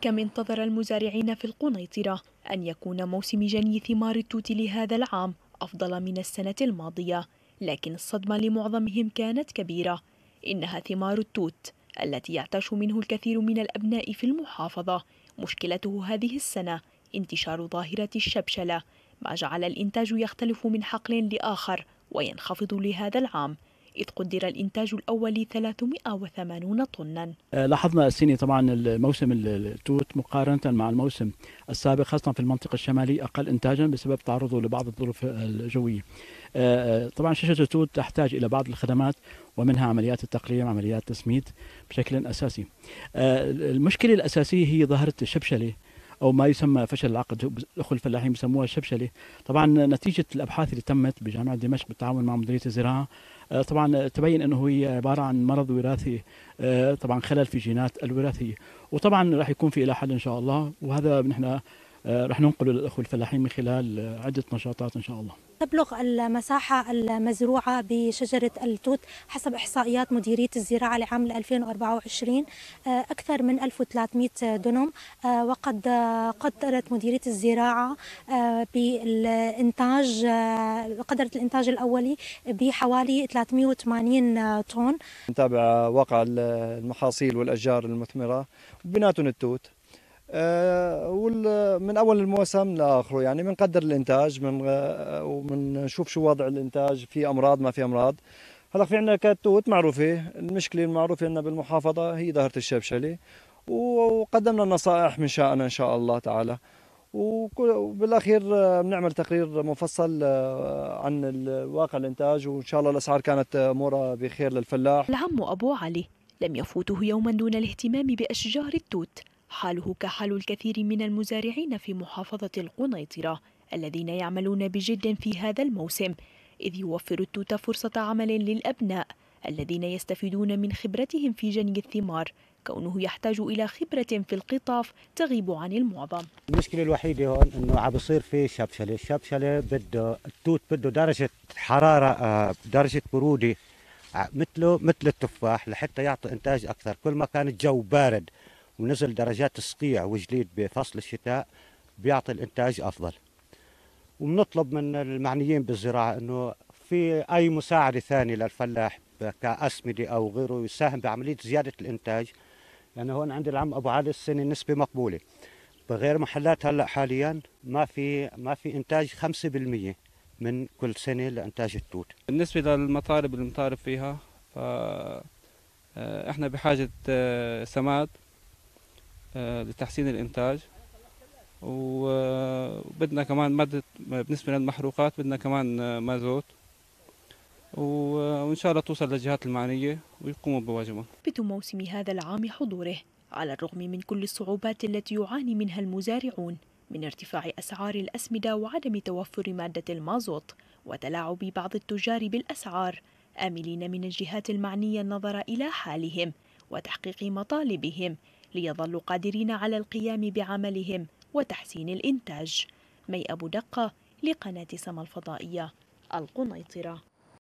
كم انتظر المزارعين في القنيطرة أن يكون موسم جني ثمار التوت لهذا العام أفضل من السنة الماضية لكن الصدمة لمعظمهم كانت كبيرة إنها ثمار التوت التي يعتاش منه الكثير من الأبناء في المحافظة مشكلته هذه السنة انتشار ظاهرة الشبشلة ما جعل الإنتاج يختلف من حقل لآخر وينخفض لهذا العام إذ قدر الإنتاج الأولي 380 طنا آه، لاحظنا السنة طبعا الموسم التوت مقارنة مع الموسم السابق خاصة في المنطقة الشمالية أقل إنتاجا بسبب تعرضه لبعض الظروف الجوية آه، آه، طبعا شاشة التوت تحتاج إلى بعض الخدمات ومنها عمليات التقليم عمليات التسميد بشكل أساسي المشكلة الأساسية هي ظاهرة الشبشلة او ما يسمى فشل العقد الاخوه الفلاحين بيسموها الشبشله طبعا نتيجه الابحاث اللي تمت بجامعه دمشق بالتعاون مع مديريه الزراعه آه، طبعا تبين انه هي عباره عن مرض وراثي آه، طبعا خلل في جينات الوراثيه وطبعا راح يكون في الى حل ان شاء الله وهذا نحن آه، رح ننقله للاخوه الفلاحين من خلال آه، عده نشاطات ان شاء الله. تبلغ المساحة المزروعة بشجرة التوت حسب إحصائيات مديرية الزراعة لعام 2024 آه، أكثر من 1300 دونم وقد قدرت مديرية الزراعة بالإنتاج قدرت الإنتاج الأولي بحوالي 380 طن نتابع واقع المحاصيل والأشجار المثمرة وبناتهم التوت آه، من اول الموسم لاخره يعني بنقدر الانتاج من آه، وبنشوف شو وضع الانتاج في امراض ما في امراض هلا في عندنا كتوت معروفه المشكله المعروفه عندنا بالمحافظه هي ظاهره الشبشله وقدمنا النصائح من شأننا ان شاء الله تعالى وبالاخير آه، بنعمل تقرير مفصل عن واقع الانتاج وان شاء الله الاسعار كانت مورا بخير للفلاح العم ابو علي لم يفوته يوما دون الاهتمام باشجار التوت حاله كحال الكثير من المزارعين في محافظة القنيطرة الذين يعملون بجد في هذا الموسم إذ يوفر التوت فرصة عمل للأبناء الذين يستفيدون من خبرتهم في جني الثمار كونه يحتاج إلى خبرة في القطاف تغيب عن المعظم المشكلة الوحيدة هون أنه عم بصير في شبشلة الشبشلة بده التوت بده درجة حرارة آه، درجة برودة آه، مثله مثل التفاح لحتى يعطي إنتاج أكثر كل ما كان الجو بارد ونزل درجات الصقيع وجليد بفصل الشتاء بيعطي الانتاج افضل وبنطلب من المعنيين بالزراعه انه في اي مساعده ثانيه للفلاح كاسمده او غيره يساهم بعمليه زياده الانتاج لانه يعني هون عند العم ابو علي السنه نسبه مقبوله بغير محلات هلا حاليا ما في ما في انتاج 5% من كل سنه لانتاج التوت بالنسبه للمطالب اللي بنطالب فيها ف آه، احنا بحاجه آه، سماد آه، لتحسين الانتاج وبدنا كمان ماده بالنسبه للمحروقات بدنا كمان آه، مازوت آه، وان شاء الله توصل للجهات المعنيه ويقوموا بواجبهم. بتم موسم هذا العام حضوره على الرغم من كل الصعوبات التي يعاني منها المزارعون من ارتفاع اسعار الاسمده وعدم توفر ماده المازوت وتلاعب بعض التجار بالاسعار املين من الجهات المعنيه النظر الى حالهم وتحقيق مطالبهم ليظلوا قادرين على القيام بعملهم وتحسين الإنتاج مي أبو دقة لقناة سما الفضائية القنيطرة